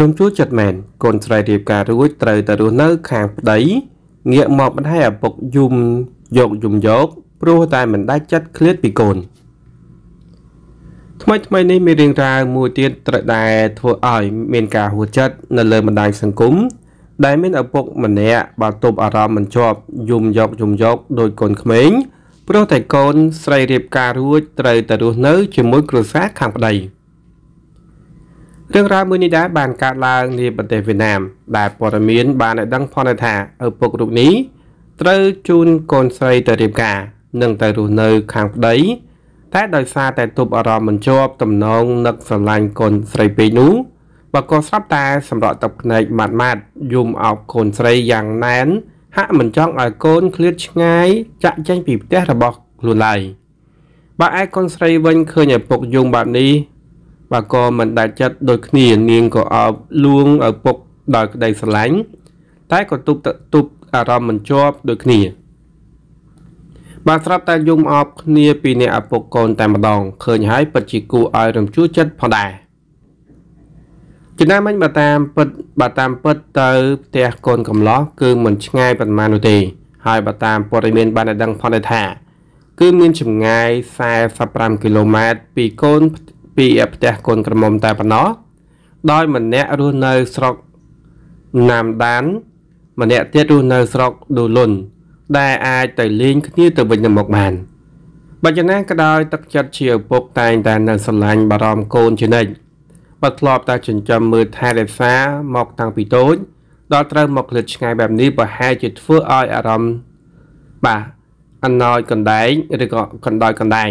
រំជួលចិត្តមែនកូនស្រីរៀបការរួចត្រូវតែរស់នៅខាងប្តីងាកមកមិនឲ្យឪពុកយំយកយំយកព្រោះតែមិនដាច់ចិត្តឃ្លាតពីកូនថ្មីថ្មីនេះមានរឿងរ៉ាវមួយទៀតត្រូវដែលធ្វើឲ្យមានការហួចចិត្តនៅលើបណ្ដាញសង្គមដែលមានឪពុកម្នាក់បាល់ទប់អារម្មណ៍មិនជាប់យំយកយំយកដោយកូនក្មេងព្រោះតែកូនស្រីរៀបការរួចត្រូវតែរស់នៅជាមួយគ្រួសារខាងប្តី។រឿងរ៉ាវមួយនេះដែរបានកើតឡើងនៅប្រទេសវៀតណាមដែលព័ត៌មានបានឲ្យដឹងផងថាឪពុករូបនេះត្រូវជូនកូនស្រីទៅរៀបការនិងទៅរស់នៅខាងប្តីតែដោយសារតែទប់អារម្មណ៍មិនជាប់ទំនងនឹកស្រឡាញ់កូនស្រីពេកនោះបើក៏ស្រាប់តែសម្រក់ទឹកភ្នែកម៉ាត់ម៉ាត់យំអោបកូនស្រីយ៉ាងណែនហាក់មិនចង់ឲ្យកូនឃ្លាតឆ្ងាយចាក់ចែងពីផ្ទះរបស់ខ្លួនឡើយបើឯកូនស្រីវិញឃើញឪពុកយំបែបនេះបើក៏មិនដាច់ចិត្តដូចគ្នានាងក៏អោបលួងឪពុកដោយក្តីស្រឡាញ់តែក៏ទុបទុបអារម្មណ៍មិនជាប់ដូចគ្នា បាទស្រាប់តែយំអបគ្នា ពីអ្នកឪពុកកូនតែម្ដងឃើញហើយពិតជាគួរឲ្យរំជួលចិត្តផងដែរចំណាមិញបើតាមពិតបើតាមពិតទៅផ្ទះកូនកំឡោះគឺមិនឆ្ងាយប៉ុន្មាននោះទេ ហើយបើតាមព័ត៌មានបានដឹងផងដែរថា គឺមានចម្ងាយ45គីឡូម៉ែត្រពីកូនពីផ្ទះកូនក្រមុំតែប៉ុណ្ណោះដោយម្នាក់រស់នៅស្រុកណាមដាន ម្នាក់ទៀតរស់នៅស្រុកដូលុនដែលអាចទៅលេងគ្នាទៅវិញទៅមកបាន បច្ចុប្បន្នក៏ដោយទឹកចិត្តជាឪពុកតែងតែនៅស្រឡាញ់បារម្ភកូនជានិច្ចបើធ្លាប់តែចិញ្ចឹមមើលថែរក្សាមកតាំងពីតូចដល់ត្រូវមកលិតឆ្ងាយបែបនេះប្រហែលជាធ្វើឲ្យអារម្មណ៍បាទអណោយកណ្ដែងឬក៏កណ្ដោយកណ្ដែង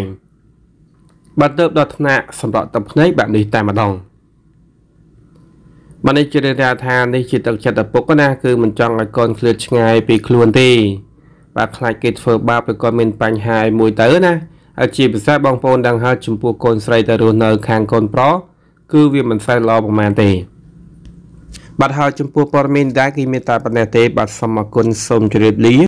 បាទទៅដល់ថ្នាក់សម្រាប់តំភ្នែកបែបនេះតែម្ដងបាននេះជារាថានេះជាទឹកចិត្តឪពុកណាគឺមិនចង់ឲ្យកូនឃ្លាតឆ្ងាយពីខ្លួនទេ បាទខ្លាចគេធ្វើបាបឬក៏មាន បញ្ហាឲ្យមួយទៅណាហើយជាភាសាបងប្អូនដឹងហើយចំពោះកូនស្រីទៅរស់នៅ ខាងកូនប្រុសគឺវាមិនសូវល្អប្រហែលទេ បាទហើយចំពោះព័ត៌មានដែរគឺមានតែប៉ុណ្ណេះទេបាទសូមអរគុណសូមជម្រាបលា